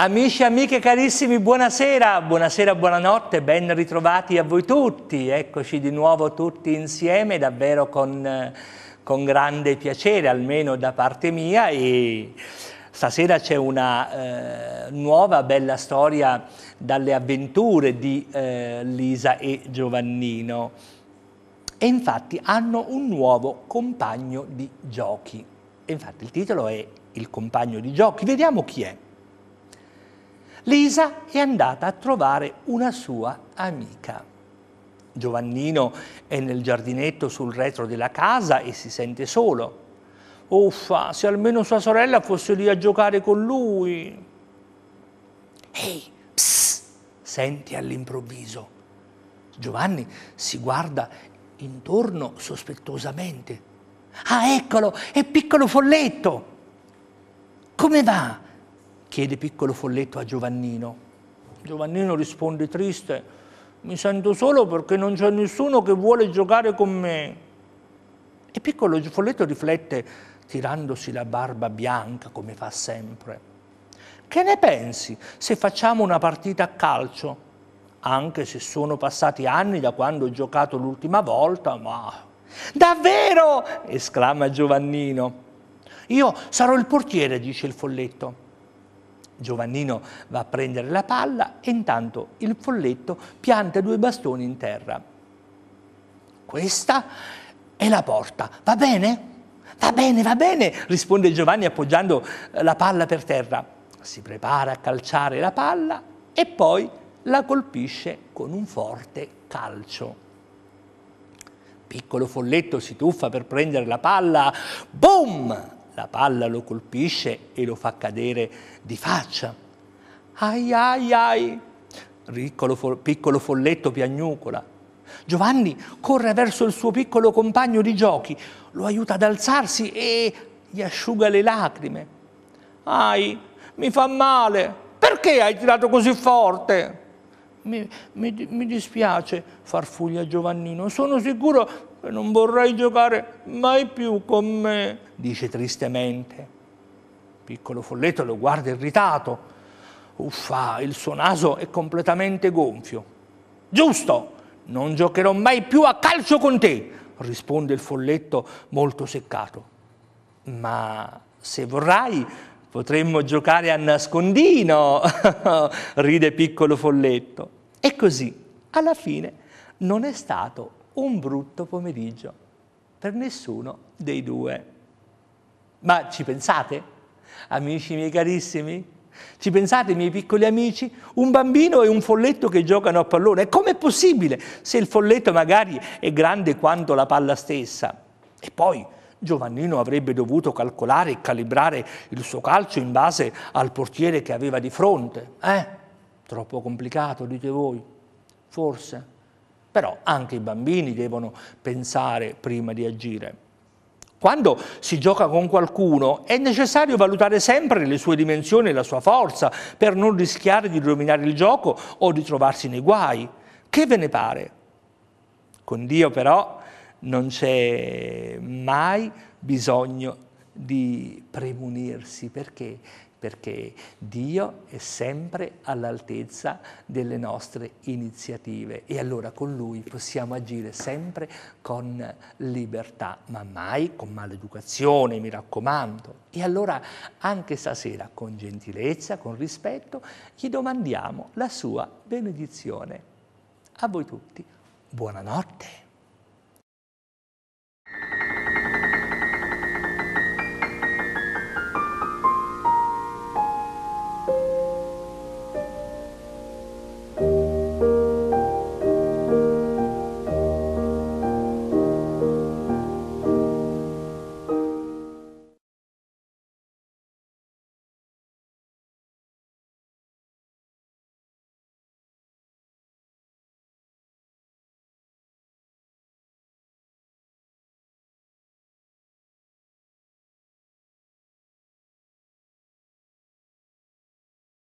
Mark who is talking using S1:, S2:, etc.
S1: Amici amiche carissimi, buonasera, buonasera, buonanotte, ben ritrovati a voi tutti. Eccoci di nuovo tutti insieme, davvero con, con grande piacere, almeno da parte mia. E stasera c'è una eh, nuova bella storia dalle avventure di eh, Lisa e Giovannino. E infatti hanno un nuovo compagno di giochi. E infatti il titolo è Il compagno di giochi. Vediamo chi è. Lisa è andata a trovare una sua amica. Giovannino è nel giardinetto sul retro della casa e si sente solo. Uffa, se almeno sua sorella fosse lì a giocare con lui. Ehi, psst, senti all'improvviso. Giovanni si guarda intorno sospettosamente. Ah, eccolo, è piccolo folletto. Come va? chiede piccolo folletto a Giovannino. Giovannino risponde triste, mi sento solo perché non c'è nessuno che vuole giocare con me. E piccolo folletto riflette, tirandosi la barba bianca come fa sempre. Che ne pensi se facciamo una partita a calcio? Anche se sono passati anni da quando ho giocato l'ultima volta, ma... Davvero! esclama Giovannino. Io sarò il portiere, dice il folletto. Giovannino va a prendere la palla e intanto il folletto pianta due bastoni in terra. Questa è la porta, va bene? Va bene, va bene, risponde Giovanni appoggiando la palla per terra. Si prepara a calciare la palla e poi la colpisce con un forte calcio. Piccolo folletto si tuffa per prendere la palla. Boom! La palla lo colpisce e lo fa cadere di faccia. Ai ai ai! Riccolo, fo- piccolo folletto piagnucola. Giovanni corre verso il suo piccolo compagno di giochi, lo aiuta ad alzarsi e gli asciuga le lacrime. Ai, mi fa male, perché hai tirato così forte? Mi, mi, mi dispiace, farfuglia Giovannino, sono sicuro e non vorrei giocare mai più con me, dice tristemente. Piccolo folletto lo guarda irritato. Uffa, il suo naso è completamente gonfio. Giusto, non giocherò mai più a calcio con te, risponde il folletto molto seccato. Ma se vorrai potremmo giocare a nascondino, ride piccolo folletto. E così, alla fine, non è stato un brutto pomeriggio per nessuno dei due. Ma ci pensate, amici miei carissimi? Ci pensate, miei piccoli amici? Un bambino e un folletto che giocano a pallone. com'è possibile se il folletto magari è grande quanto la palla stessa? E poi Giovannino avrebbe dovuto calcolare e calibrare il suo calcio in base al portiere che aveva di fronte. Eh? Troppo complicato, dite voi? Forse? Però anche i bambini devono pensare prima di agire. Quando si gioca con qualcuno è necessario valutare sempre le sue dimensioni e la sua forza per non rischiare di rovinare il gioco o di trovarsi nei guai. Che ve ne pare? Con Dio però non c'è mai bisogno di premunirsi perché? perché Dio è sempre all'altezza delle nostre iniziative e allora con Lui possiamo agire sempre con libertà, ma mai con maleducazione, mi raccomando. E allora anche stasera, con gentilezza, con rispetto, gli domandiamo la sua benedizione. A voi tutti, buonanotte.